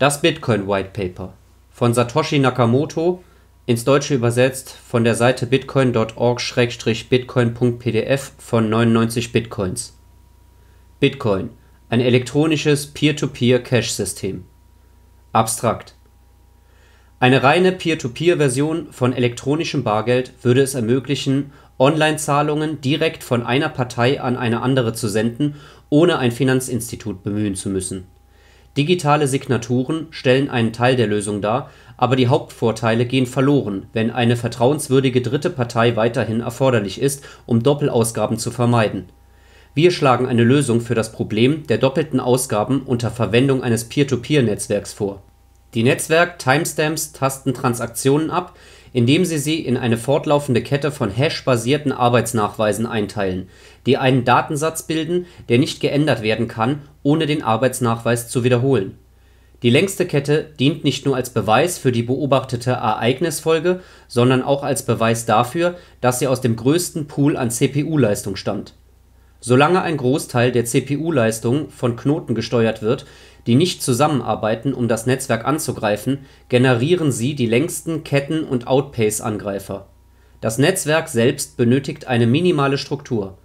Das Bitcoin White Paper von Satoshi Nakamoto ins Deutsche übersetzt von der Seite bitcoin.org/bitcoin.pdf von 99 Bitcoins. Bitcoin, ein elektronisches Peer-to-Peer-Cash-System. Abstrakt. Eine reine Peer-to-Peer-Version von elektronischem Bargeld würde es ermöglichen, Online-Zahlungen direkt von einer Partei an eine andere zu senden, ohne ein Finanzinstitut bemühen zu müssen Digitale Signaturen stellen einen Teil der Lösung dar, aber die Hauptvorteile gehen verloren, wenn eine vertrauenswürdige dritte Partei weiterhin erforderlich ist, um Doppelausgaben zu vermeiden. Wir schlagen eine Lösung für das Problem der doppelten Ausgaben unter Verwendung eines Peer-to-Peer-Netzwerks vor. Die netzwerk Timestamps tasten Transaktionen ab, indem sie sie in eine fortlaufende Kette von hash-basierten Arbeitsnachweisen einteilen, die einen Datensatz bilden, der nicht geändert werden kann ohne den Arbeitsnachweis zu wiederholen. Die längste Kette dient nicht nur als Beweis für die beobachtete Ereignisfolge, sondern auch als Beweis dafür, dass sie aus dem größten Pool an CPU-Leistung stammt. Solange ein Großteil der CPU-Leistung von Knoten gesteuert wird, die nicht zusammenarbeiten, um das Netzwerk anzugreifen, generieren sie die längsten Ketten und Outpace-Angreifer. Das Netzwerk selbst benötigt eine minimale Struktur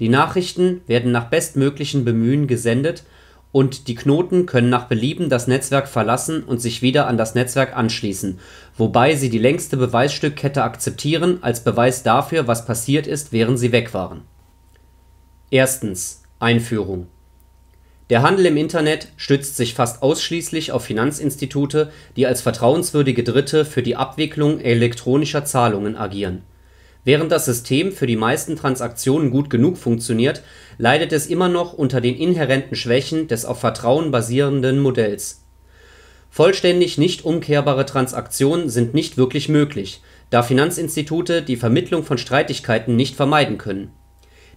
die Nachrichten werden nach bestmöglichen Bemühen gesendet und die Knoten können nach Belieben das Netzwerk verlassen und sich wieder an das Netzwerk anschließen, wobei sie die längste Beweisstückkette akzeptieren als Beweis dafür, was passiert ist, während sie weg waren. Einführung Der Handel im Internet stützt sich fast ausschließlich auf Finanzinstitute, die als vertrauenswürdige Dritte für die Abwicklung elektronischer Zahlungen agieren Während das System für die meisten Transaktionen gut genug funktioniert, leidet es immer noch unter den inhärenten Schwächen des auf Vertrauen basierenden Modells. Vollständig nicht umkehrbare Transaktionen sind nicht wirklich möglich, da Finanzinstitute die Vermittlung von Streitigkeiten nicht vermeiden können.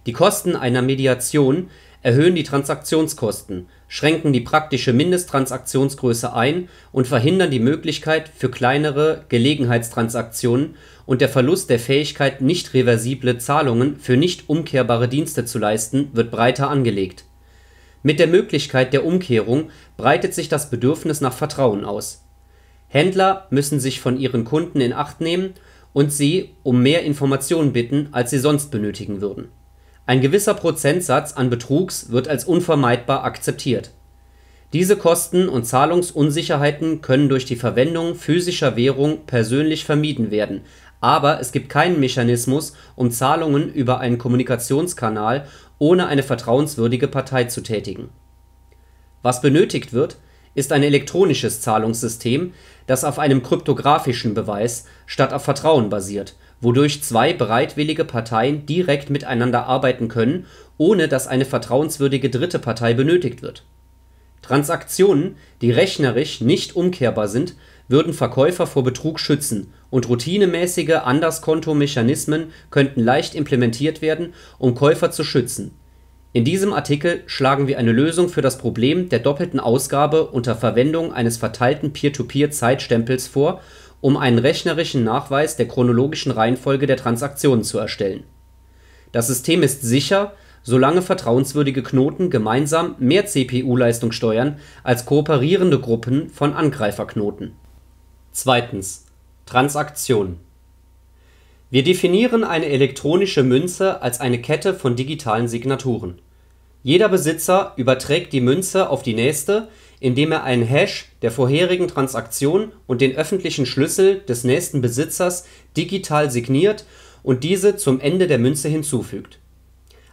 Die Kosten einer Mediation erhöhen die Transaktionskosten, schränken die praktische Mindesttransaktionsgröße ein und verhindern die Möglichkeit für kleinere Gelegenheitstransaktionen und der Verlust der Fähigkeit, nicht reversible Zahlungen für nicht umkehrbare Dienste zu leisten, wird breiter angelegt. Mit der Möglichkeit der Umkehrung breitet sich das Bedürfnis nach Vertrauen aus. Händler müssen sich von ihren Kunden in Acht nehmen und sie um mehr Informationen bitten, als sie sonst benötigen würden ein gewisser Prozentsatz an Betrugs wird als unvermeidbar akzeptiert. Diese Kosten und Zahlungsunsicherheiten können durch die Verwendung physischer Währung persönlich vermieden werden, aber es gibt keinen Mechanismus, um Zahlungen über einen Kommunikationskanal ohne eine vertrauenswürdige Partei zu tätigen. Was benötigt wird, ist ein elektronisches Zahlungssystem, das auf einem kryptografischen Beweis statt auf Vertrauen basiert wodurch zwei bereitwillige Parteien direkt miteinander arbeiten können, ohne dass eine vertrauenswürdige dritte Partei benötigt wird. Transaktionen, die rechnerisch nicht umkehrbar sind, würden Verkäufer vor Betrug schützen, und routinemäßige Anderskonto-Mechanismen könnten leicht implementiert werden, um Käufer zu schützen. In diesem Artikel schlagen wir eine Lösung für das Problem der doppelten Ausgabe unter Verwendung eines verteilten Peer-to-Peer-Zeitstempels vor um einen rechnerischen Nachweis der chronologischen Reihenfolge der Transaktionen zu erstellen. Das System ist sicher, solange vertrauenswürdige Knoten gemeinsam mehr CPU-Leistung steuern als kooperierende Gruppen von Angreiferknoten. Transaktion Wir definieren eine elektronische Münze als eine Kette von digitalen Signaturen. Jeder Besitzer überträgt die Münze auf die nächste indem er einen Hash der vorherigen Transaktion und den öffentlichen Schlüssel des nächsten Besitzers digital signiert und diese zum Ende der Münze hinzufügt.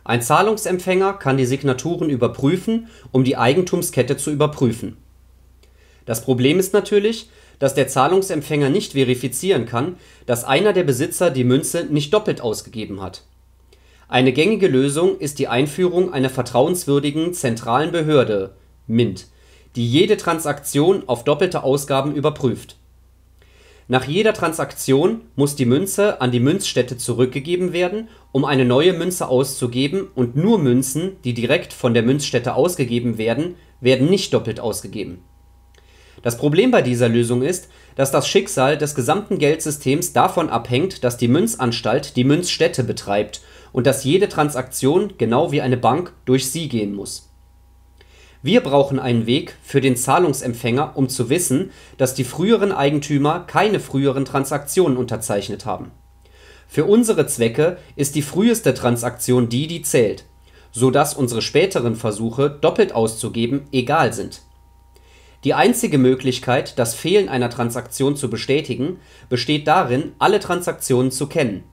Ein Zahlungsempfänger kann die Signaturen überprüfen, um die Eigentumskette zu überprüfen. Das Problem ist natürlich, dass der Zahlungsempfänger nicht verifizieren kann, dass einer der Besitzer die Münze nicht doppelt ausgegeben hat. Eine gängige Lösung ist die Einführung einer vertrauenswürdigen zentralen Behörde (MINT die jede Transaktion auf doppelte Ausgaben überprüft. Nach jeder Transaktion muss die Münze an die Münzstätte zurückgegeben werden, um eine neue Münze auszugeben, und nur Münzen, die direkt von der Münzstätte ausgegeben werden, werden nicht doppelt ausgegeben. Das Problem bei dieser Lösung ist, dass das Schicksal des gesamten Geldsystems davon abhängt, dass die Münzanstalt die Münzstätte betreibt und dass jede Transaktion genau wie eine Bank durch sie gehen muss wir brauchen einen Weg für den Zahlungsempfänger, um zu wissen, dass die früheren Eigentümer keine früheren Transaktionen unterzeichnet haben. Für unsere Zwecke ist die früheste Transaktion die, die zählt, sodass unsere späteren Versuche, doppelt auszugeben, egal sind. Die einzige Möglichkeit, das Fehlen einer Transaktion zu bestätigen, besteht darin, alle Transaktionen zu kennen.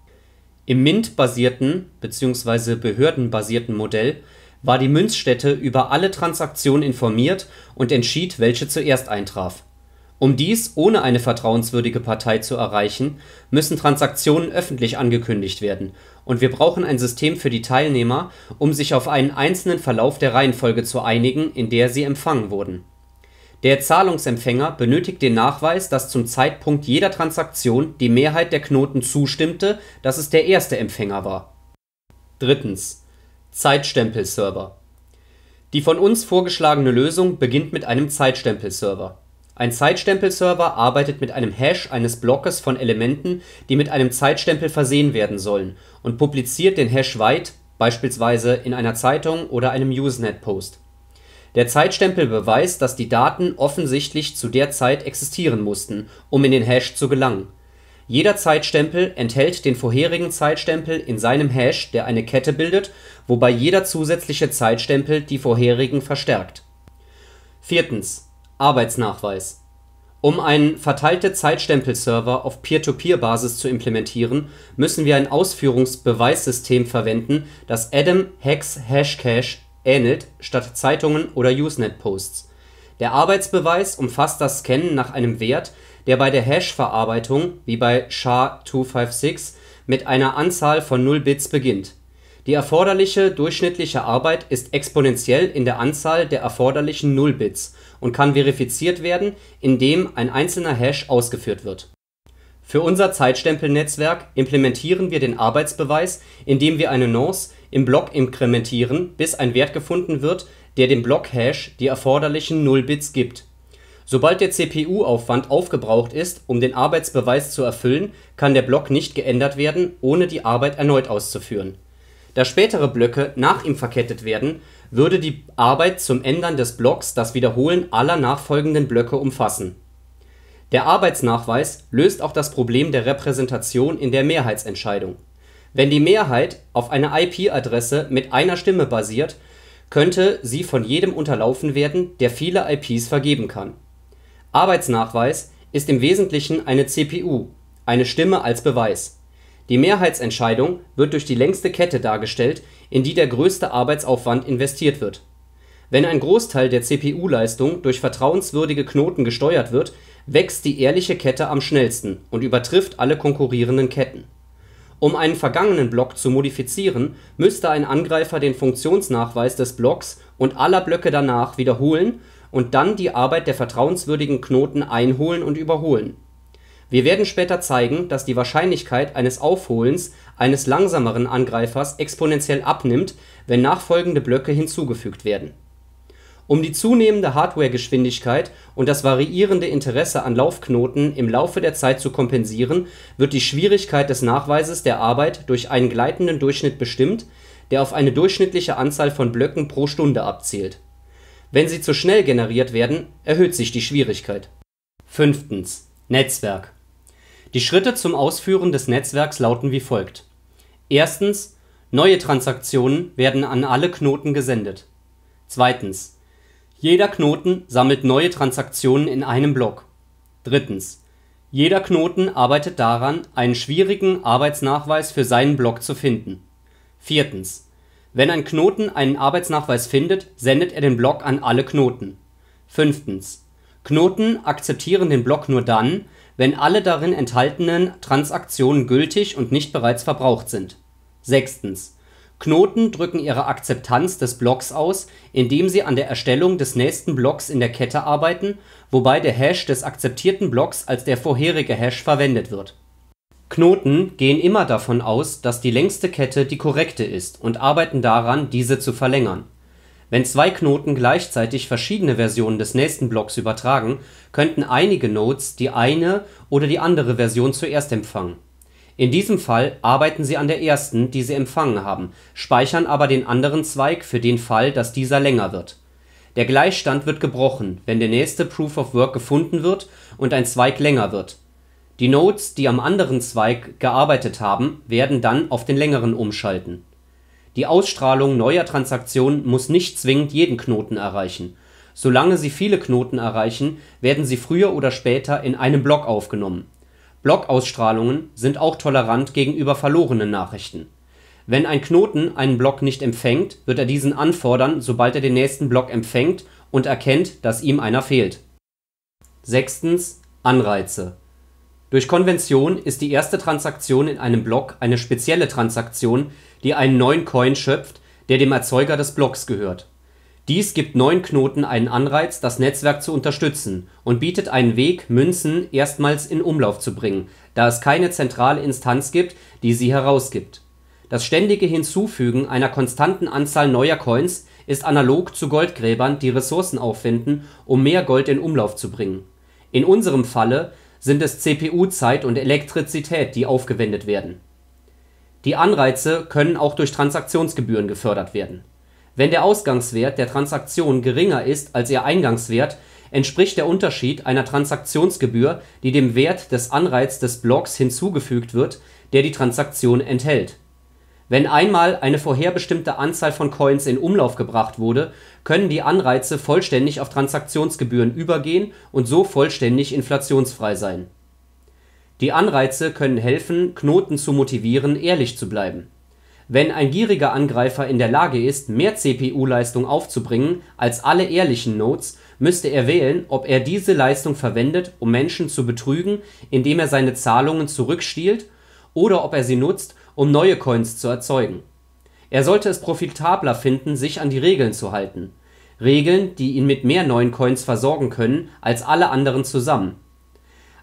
Im MINT-basierten bzw. behördenbasierten Modell war die Münzstätte über alle Transaktionen informiert und entschied, welche zuerst eintraf. Um dies ohne eine vertrauenswürdige Partei zu erreichen, müssen Transaktionen öffentlich angekündigt werden, und wir brauchen ein System für die Teilnehmer, um sich auf einen einzelnen Verlauf der Reihenfolge zu einigen, in der sie empfangen wurden. Der Zahlungsempfänger benötigt den Nachweis, dass zum Zeitpunkt jeder Transaktion die Mehrheit der Knoten zustimmte, dass es der erste Empfänger war. Drittens Zeitstempelserver: Die von uns vorgeschlagene Lösung beginnt mit einem Zeitstempelserver. Ein Zeitstempelserver arbeitet mit einem Hash eines Blockes von Elementen, die mit einem Zeitstempel versehen werden sollen, und publiziert den Hash weit, beispielsweise in einer Zeitung oder einem Usenet-Post. Der Zeitstempel beweist, dass die Daten offensichtlich zu der Zeit existieren mussten, um in den Hash zu gelangen jeder Zeitstempel enthält den vorherigen Zeitstempel in seinem Hash, der eine Kette bildet, wobei jeder zusätzliche Zeitstempel die vorherigen verstärkt. Viertens. Arbeitsnachweis Um einen verteilte Zeitstempel-Server auf Peer-to-Peer-Basis zu implementieren, müssen wir ein Ausführungsbeweissystem verwenden, das Adam-Hex-Hashcash ähnelt, statt Zeitungen oder Usenet-Posts. Der Arbeitsbeweis umfasst das Scannen nach einem Wert der bei der Hash-Verarbeitung wie bei SHA-256 mit einer Anzahl von 0 Bits beginnt. Die erforderliche durchschnittliche Arbeit ist exponentiell in der Anzahl der erforderlichen 0 Bits und kann verifiziert werden, indem ein einzelner Hash ausgeführt wird. Für unser Zeitstempelnetzwerk implementieren wir den Arbeitsbeweis, indem wir eine Nonce im Block inkrementieren, bis ein Wert gefunden wird, der dem Block-Hash die erforderlichen 0 Bits gibt Sobald der CPU-Aufwand aufgebraucht ist, um den Arbeitsbeweis zu erfüllen, kann der Block nicht geändert werden, ohne die Arbeit erneut auszuführen. Da spätere Blöcke nach ihm verkettet werden, würde die Arbeit zum Ändern des Blocks das Wiederholen aller nachfolgenden Blöcke umfassen. Der Arbeitsnachweis löst auch das Problem der Repräsentation in der Mehrheitsentscheidung. Wenn die Mehrheit auf einer IP-Adresse mit einer Stimme basiert, könnte sie von jedem unterlaufen werden, der viele IPs vergeben kann Arbeitsnachweis ist im Wesentlichen eine CPU (eine Stimme als Beweis). Die Mehrheitsentscheidung wird durch die längste Kette dargestellt, in die der größte Arbeitsaufwand investiert wird. Wenn ein Großteil der CPU-Leistung durch vertrauenswürdige Knoten gesteuert wird, wächst die ehrliche Kette am schnellsten und übertrifft alle konkurrierenden Ketten. Um einen vergangenen Block zu modifizieren, müsste ein Angreifer den Funktionsnachweis des Blocks und aller Blöcke danach wiederholen und dann die Arbeit der vertrauenswürdigen Knoten einholen und überholen. Wir werden später zeigen, dass die Wahrscheinlichkeit eines Aufholens eines langsameren Angreifers exponentiell abnimmt, wenn nachfolgende Blöcke hinzugefügt werden. Um die zunehmende Hardwaregeschwindigkeit und das variierende Interesse an Laufknoten im Laufe der Zeit zu kompensieren, wird die Schwierigkeit des Nachweises der Arbeit durch einen gleitenden Durchschnitt bestimmt, der auf eine durchschnittliche Anzahl von Blöcken pro Stunde abzielt wenn sie zu schnell generiert werden, erhöht sich die Schwierigkeit. Netzwerk Die Schritte zum Ausführen des Netzwerks lauten wie folgt: Neue Transaktionen werden an alle Knoten gesendet. Jeder Knoten sammelt neue Transaktionen in einem Block. Jeder Knoten arbeitet daran, einen schwierigen Arbeitsnachweis für seinen Block zu finden. Wenn ein Knoten einen Arbeitsnachweis findet, sendet er den Block an alle Knoten. 5. Knoten akzeptieren den Block nur dann, wenn alle darin enthaltenen Transaktionen gültig und nicht bereits verbraucht sind. 6. Knoten drücken ihre Akzeptanz des Blocks aus, indem sie an der Erstellung des nächsten Blocks in der Kette arbeiten, wobei der Hash des akzeptierten Blocks als der vorherige Hash verwendet wird Knoten gehen immer davon aus, dass die längste Kette die korrekte ist und arbeiten daran, diese zu verlängern. Wenn zwei Knoten gleichzeitig verschiedene Versionen des nächsten Blocks übertragen, könnten einige Nodes die eine oder die andere Version zuerst empfangen. In diesem Fall arbeiten sie an der ersten, die sie empfangen haben, speichern aber den anderen Zweig für den Fall, dass dieser länger wird. Der Gleichstand wird gebrochen, wenn der nächste Proof of Work gefunden wird und ein Zweig länger wird die Nodes, die am anderen Zweig gearbeitet haben, werden dann auf den längeren umschalten. Die Ausstrahlung neuer Transaktionen muss nicht zwingend jeden Knoten erreichen. Solange sie viele Knoten erreichen, werden sie früher oder später in einem Block aufgenommen. Blockausstrahlungen sind auch tolerant gegenüber verlorenen Nachrichten. Wenn ein Knoten einen Block nicht empfängt, wird er diesen anfordern, sobald er den nächsten Block empfängt und erkennt, dass ihm einer fehlt. Anreize durch Konvention ist die erste Transaktion in einem Block eine spezielle Transaktion, die einen neuen Coin schöpft, der dem Erzeuger des Blocks gehört. Dies gibt neuen Knoten einen Anreiz, das Netzwerk zu unterstützen, und bietet einen Weg, Münzen erstmals in Umlauf zu bringen, da es keine zentrale Instanz gibt, die sie herausgibt. Das ständige Hinzufügen einer konstanten Anzahl neuer Coins ist analog zu Goldgräbern, die Ressourcen aufwenden, um mehr Gold in Umlauf zu bringen. In unserem Falle sind es CPU-Zeit und Elektrizität, die aufgewendet werden. Die Anreize können auch durch Transaktionsgebühren gefördert werden. Wenn der Ausgangswert der Transaktion geringer ist als ihr Eingangswert, entspricht der Unterschied einer Transaktionsgebühr, die dem Wert des Anreiz des Blocks hinzugefügt wird, der die Transaktion enthält. Wenn einmal eine vorherbestimmte Anzahl von Coins in Umlauf gebracht wurde können die Anreize vollständig auf Transaktionsgebühren übergehen und so vollständig inflationsfrei sein. Die Anreize können helfen, Knoten zu motivieren, ehrlich zu bleiben. Wenn ein gieriger Angreifer in der Lage ist, mehr CPU-Leistung aufzubringen als alle ehrlichen Nodes, müsste er wählen, ob er diese Leistung verwendet, um Menschen zu betrügen, indem er seine Zahlungen zurückstiehlt, oder ob er sie nutzt, um neue Coins zu erzeugen er sollte es profitabler finden, sich an die Regeln zu halten. Regeln, die ihn mit mehr neuen Coins versorgen können als alle anderen zusammen.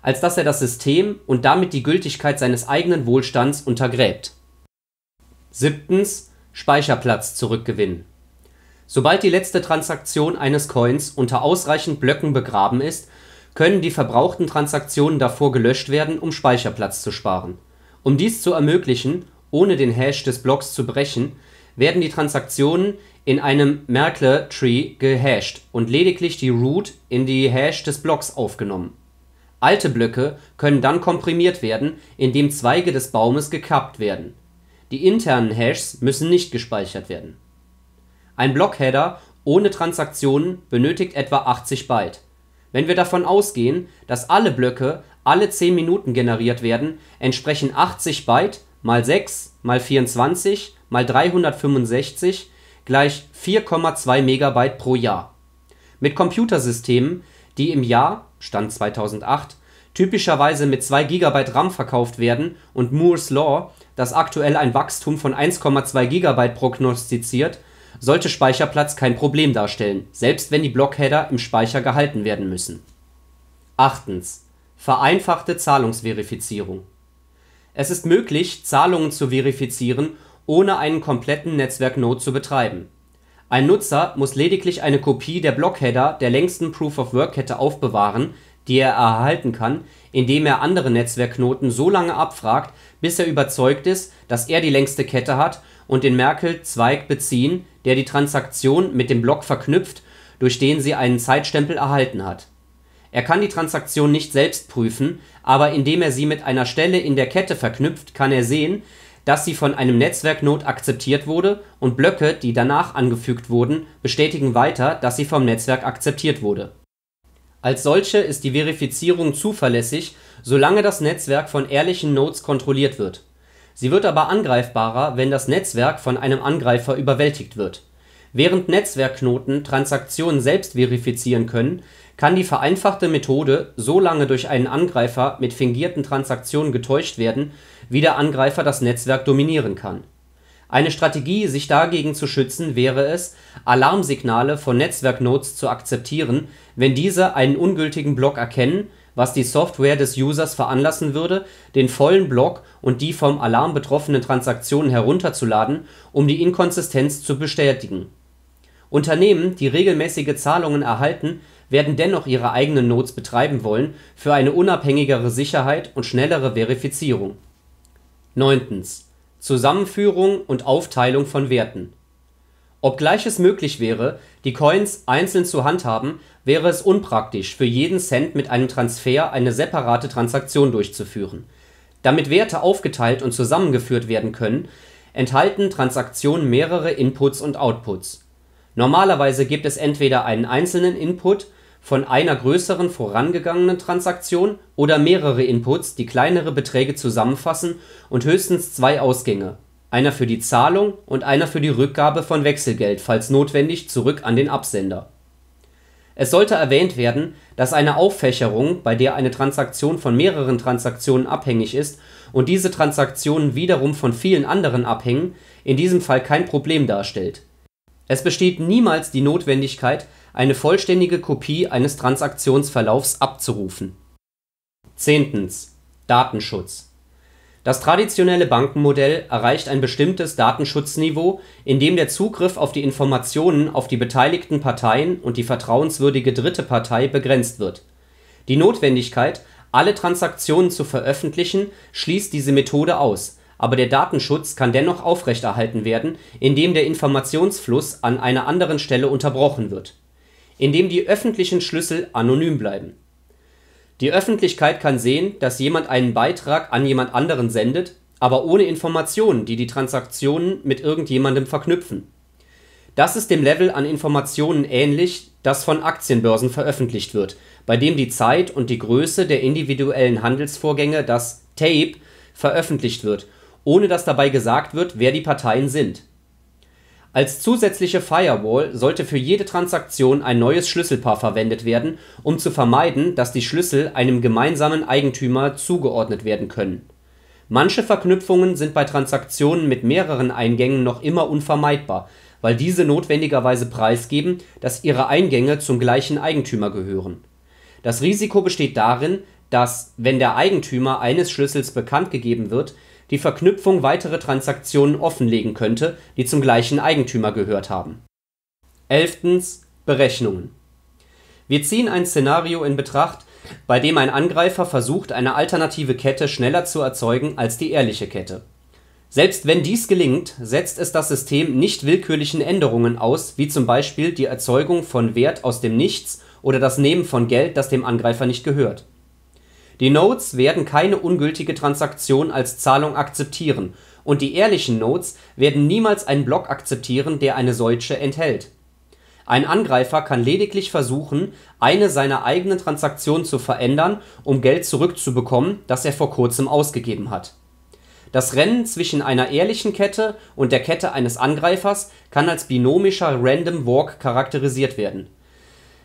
Als dass er das System und damit die Gültigkeit seines eigenen Wohlstands untergräbt. Speicherplatz zurückgewinnen. Sobald die letzte Transaktion eines Coins unter ausreichend Blöcken begraben ist, können die verbrauchten Transaktionen davor gelöscht werden, um Speicherplatz zu sparen. Um dies zu ermöglichen ohne den Hash des Blocks zu brechen, werden die Transaktionen in einem Merkle-Tree gehashed und lediglich die Root in die Hash des Blocks aufgenommen. Alte Blöcke können dann komprimiert werden, indem Zweige des Baumes gekappt werden. Die internen Hashes müssen nicht gespeichert werden. Ein Blockheader ohne Transaktionen benötigt etwa 80 Byte. Wenn wir davon ausgehen, dass alle Blöcke alle 10 Minuten generiert werden, entsprechen 80 Byte mal 6 mal 24 mal 365 gleich 4,2 Megabyte pro Jahr. Mit Computersystemen, die im Jahr, Stand 2008, typischerweise mit 2 GB RAM verkauft werden und Moore's Law, das aktuell ein Wachstum von 1,2 GB prognostiziert, sollte Speicherplatz kein Problem darstellen, selbst wenn die Blockheader im Speicher gehalten werden müssen. 8. Vereinfachte Zahlungsverifizierung es ist möglich, Zahlungen zu verifizieren, ohne einen kompletten Netzwerknode zu betreiben. Ein Nutzer muss lediglich eine Kopie der Blockheader der längsten Proof-of-Work-Kette aufbewahren, die er erhalten kann, indem er andere Netzwerkknoten so lange abfragt, bis er überzeugt ist, dass er die längste Kette hat und den merkel zweig beziehen, der die Transaktion mit dem Block verknüpft, durch den sie einen Zeitstempel erhalten hat er kann die Transaktion nicht selbst prüfen, aber indem er sie mit einer Stelle in der Kette verknüpft, kann er sehen, dass sie von einem Netzwerknode akzeptiert wurde, und Blöcke, die danach angefügt wurden, bestätigen weiter, dass sie vom Netzwerk akzeptiert wurde. Als solche ist die Verifizierung zuverlässig, solange das Netzwerk von ehrlichen Nodes kontrolliert wird. Sie wird aber angreifbarer, wenn das Netzwerk von einem Angreifer überwältigt wird. Während Netzwerkknoten Transaktionen selbst verifizieren können, kann die vereinfachte Methode so lange durch einen Angreifer mit fingierten Transaktionen getäuscht werden, wie der Angreifer das Netzwerk dominieren kann. Eine Strategie, sich dagegen zu schützen, wäre es, Alarmsignale von Netzwerknodes zu akzeptieren, wenn diese einen ungültigen Block erkennen, was die Software des Users veranlassen würde, den vollen Block und die vom Alarm betroffenen Transaktionen herunterzuladen, um die Inkonsistenz zu bestätigen. Unternehmen, die regelmäßige Zahlungen erhalten werden dennoch ihre eigenen Nodes betreiben wollen für eine unabhängigere Sicherheit und schnellere Verifizierung. 9. Zusammenführung und Aufteilung von Werten Obgleich es möglich wäre, die Coins einzeln zu handhaben, wäre es unpraktisch, für jeden Cent mit einem Transfer eine separate Transaktion durchzuführen. Damit Werte aufgeteilt und zusammengeführt werden können, enthalten Transaktionen mehrere Inputs und Outputs. Normalerweise gibt es entweder einen einzelnen Input von einer größeren vorangegangenen Transaktion oder mehrere Inputs, die kleinere Beträge zusammenfassen und höchstens zwei Ausgänge (einer für die Zahlung und einer für die Rückgabe von Wechselgeld, falls notwendig, zurück an den Absender). Es sollte erwähnt werden, dass eine Auffächerung, bei der eine Transaktion von mehreren Transaktionen abhängig ist und diese Transaktionen wiederum von vielen anderen abhängen, in diesem Fall kein Problem darstellt. Es besteht niemals die Notwendigkeit eine vollständige Kopie eines Transaktionsverlaufs abzurufen. Datenschutz Das traditionelle Bankenmodell erreicht ein bestimmtes Datenschutzniveau, in dem der Zugriff auf die Informationen auf die beteiligten Parteien und die vertrauenswürdige dritte Partei begrenzt wird. Die Notwendigkeit, alle Transaktionen zu veröffentlichen, schließt diese Methode aus, aber der Datenschutz kann dennoch aufrechterhalten werden, indem der Informationsfluss an einer anderen Stelle unterbrochen wird in dem die öffentlichen Schlüssel anonym bleiben. Die Öffentlichkeit kann sehen, dass jemand einen Beitrag an jemand anderen sendet, aber ohne Informationen, die die Transaktionen mit irgendjemandem verknüpfen. Das ist dem Level an Informationen ähnlich, das von Aktienbörsen veröffentlicht wird, bei dem die Zeit und die Größe der individuellen Handelsvorgänge, das Tape, veröffentlicht wird, ohne dass dabei gesagt wird, wer die Parteien sind als zusätzliche Firewall sollte für jede Transaktion ein neues Schlüsselpaar verwendet werden, um zu vermeiden, dass die Schlüssel einem gemeinsamen Eigentümer zugeordnet werden können. Manche Verknüpfungen sind bei Transaktionen mit mehreren Eingängen noch immer unvermeidbar, weil diese notwendigerweise preisgeben, dass ihre Eingänge zum gleichen Eigentümer gehören. Das Risiko besteht darin, dass, wenn der Eigentümer eines Schlüssels bekannt gegeben wird die Verknüpfung weitere Transaktionen offenlegen könnte, die zum gleichen Eigentümer gehört haben. 11. Berechnungen Wir ziehen ein Szenario in Betracht, bei dem ein Angreifer versucht, eine alternative Kette schneller zu erzeugen als die ehrliche Kette. Selbst wenn dies gelingt, setzt es das System nicht willkürlichen Änderungen aus, wie zum Beispiel die Erzeugung von Wert aus dem Nichts oder das Nehmen von Geld, das dem Angreifer nicht gehört. Die Nodes werden keine ungültige Transaktion als Zahlung akzeptieren und die ehrlichen Nodes werden niemals einen Block akzeptieren, der eine solche enthält. Ein Angreifer kann lediglich versuchen, eine seiner eigenen Transaktionen zu verändern, um Geld zurückzubekommen, das er vor kurzem ausgegeben hat. Das Rennen zwischen einer ehrlichen Kette und der Kette eines Angreifers kann als binomischer Random Walk charakterisiert werden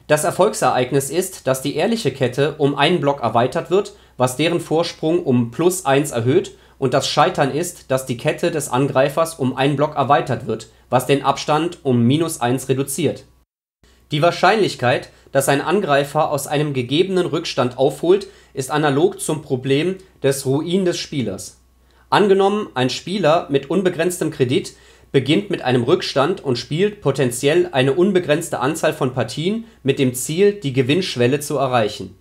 das Erfolgsereignis ist, dass die ehrliche Kette um einen Block erweitert wird, was deren Vorsprung um plus +1 erhöht, und das Scheitern ist, dass die Kette des Angreifers um einen Block erweitert wird, was den Abstand um minus -1 reduziert. Die Wahrscheinlichkeit, dass ein Angreifer aus einem gegebenen Rückstand aufholt, ist analog zum Problem des Ruin des Spielers. Angenommen, ein Spieler mit unbegrenztem Kredit beginnt mit einem Rückstand und spielt potenziell eine unbegrenzte Anzahl von Partien mit dem Ziel, die Gewinnschwelle zu erreichen.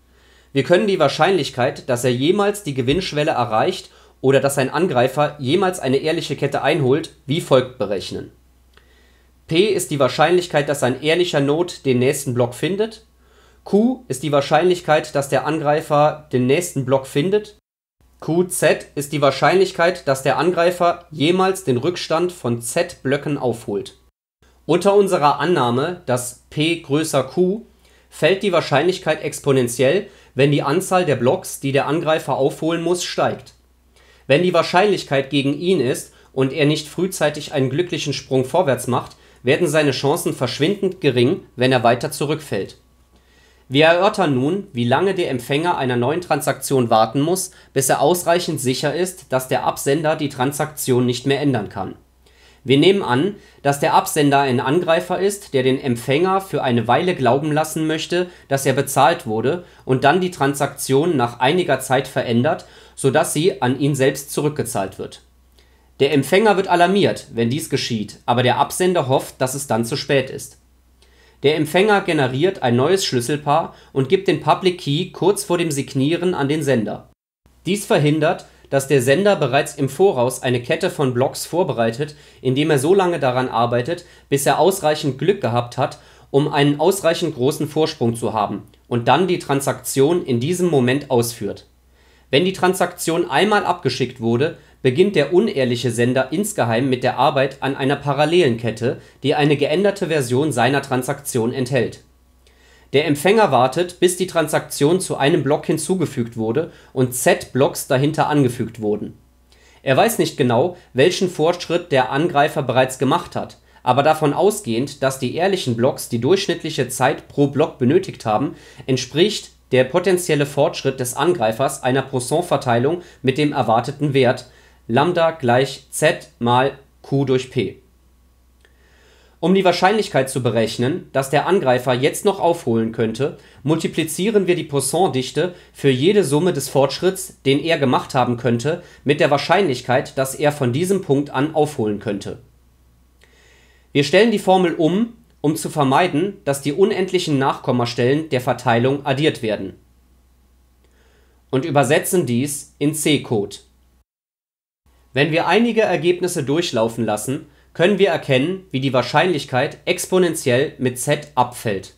Wir können die Wahrscheinlichkeit, dass er jemals die Gewinnschwelle erreicht oder dass ein Angreifer jemals eine ehrliche Kette einholt, wie folgt berechnen. P ist die Wahrscheinlichkeit, dass ein ehrlicher Not den nächsten Block findet. Q ist die Wahrscheinlichkeit, dass der Angreifer den nächsten Block findet QZ ist die Wahrscheinlichkeit, dass der Angreifer jemals den Rückstand von Z Blöcken aufholt. Unter unserer Annahme, dass P größer Q, fällt die Wahrscheinlichkeit exponentiell, wenn die Anzahl der Blocks, die der Angreifer aufholen muss, steigt. Wenn die Wahrscheinlichkeit gegen ihn ist und er nicht frühzeitig einen glücklichen Sprung vorwärts macht, werden seine Chancen verschwindend gering, wenn er weiter zurückfällt wir erörtern nun, wie lange der Empfänger einer neuen Transaktion warten muss, bis er ausreichend sicher ist, dass der Absender die Transaktion nicht mehr ändern kann. Wir nehmen an, dass der Absender ein Angreifer ist, der den Empfänger für eine Weile glauben lassen möchte, dass er bezahlt wurde und dann die Transaktion nach einiger Zeit verändert, sodass sie an ihn selbst zurückgezahlt wird. Der Empfänger wird alarmiert, wenn dies geschieht, aber der Absender hofft, dass es dann zu spät ist der Empfänger generiert ein neues Schlüsselpaar und gibt den Public Key kurz vor dem Signieren an den Sender. Dies verhindert, dass der Sender bereits im Voraus eine Kette von Blocks vorbereitet, indem er so lange daran arbeitet, bis er ausreichend Glück gehabt hat, um einen ausreichend großen Vorsprung zu haben, und dann die Transaktion in diesem Moment ausführt. Wenn die Transaktion einmal abgeschickt wurde beginnt der unehrliche Sender insgeheim mit der Arbeit an einer parallelen Kette, die eine geänderte Version seiner Transaktion enthält. Der Empfänger wartet, bis die Transaktion zu einem Block hinzugefügt wurde und Z-Blocks dahinter angefügt wurden. Er weiß nicht genau, welchen Fortschritt der Angreifer bereits gemacht hat, aber davon ausgehend, dass die ehrlichen Blocks die durchschnittliche Zeit pro Block benötigt haben, entspricht der potenzielle Fortschritt des Angreifers einer Poisson-Verteilung mit dem erwarteten Wert, Lambda gleich z mal q durch p. Um die Wahrscheinlichkeit zu berechnen, dass der Angreifer jetzt noch aufholen könnte, multiplizieren wir die Poisson-Dichte für jede Summe des Fortschritts, den er gemacht haben könnte, mit der Wahrscheinlichkeit, dass er von diesem Punkt an aufholen könnte. Wir stellen die Formel um, um zu vermeiden, dass die unendlichen Nachkommastellen der Verteilung addiert werden. Und übersetzen dies in C-Code. Wenn wir einige Ergebnisse durchlaufen lassen, können wir erkennen, wie die Wahrscheinlichkeit exponentiell mit z abfällt.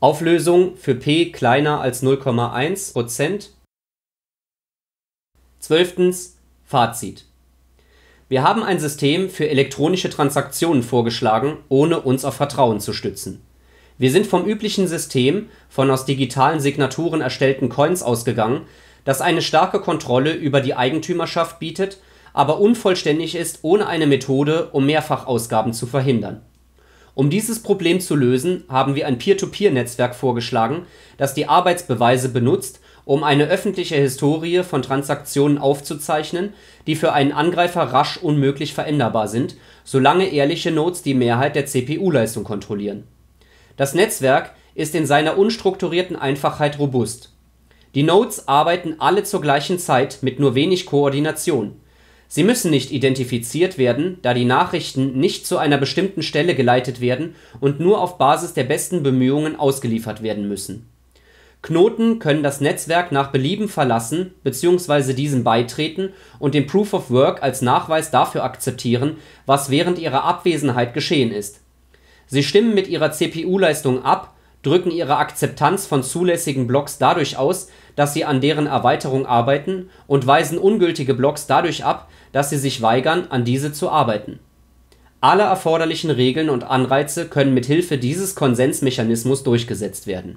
Auflösung für p kleiner als 0,1 Prozent. Zwölftens Fazit. Wir haben ein System für elektronische Transaktionen vorgeschlagen, ohne uns auf Vertrauen zu stützen. Wir sind vom üblichen System von aus digitalen Signaturen erstellten Coins ausgegangen, das eine starke Kontrolle über die Eigentümerschaft bietet, aber unvollständig ist ohne eine Methode, um Mehrfachausgaben zu verhindern. Um dieses Problem zu lösen, haben wir ein Peer-to-Peer-Netzwerk vorgeschlagen, das die Arbeitsbeweise benutzt, um eine öffentliche Historie von Transaktionen aufzuzeichnen, die für einen Angreifer rasch unmöglich veränderbar sind, solange ehrliche Nodes die Mehrheit der CPU-Leistung kontrollieren. Das Netzwerk ist in seiner unstrukturierten Einfachheit robust die Nodes arbeiten alle zur gleichen Zeit mit nur wenig Koordination. Sie müssen nicht identifiziert werden, da die Nachrichten nicht zu einer bestimmten Stelle geleitet werden und nur auf Basis der besten Bemühungen ausgeliefert werden müssen. Knoten können das Netzwerk nach Belieben verlassen bzw. diesem beitreten und den Proof of Work als Nachweis dafür akzeptieren, was während ihrer Abwesenheit geschehen ist. Sie stimmen mit ihrer CPU-Leistung ab, drücken ihre Akzeptanz von zulässigen Blocks dadurch aus, dass sie an deren Erweiterung arbeiten und weisen ungültige Blocks dadurch ab, dass sie sich weigern, an diese zu arbeiten. Alle erforderlichen Regeln und Anreize können mit Hilfe dieses Konsensmechanismus durchgesetzt werden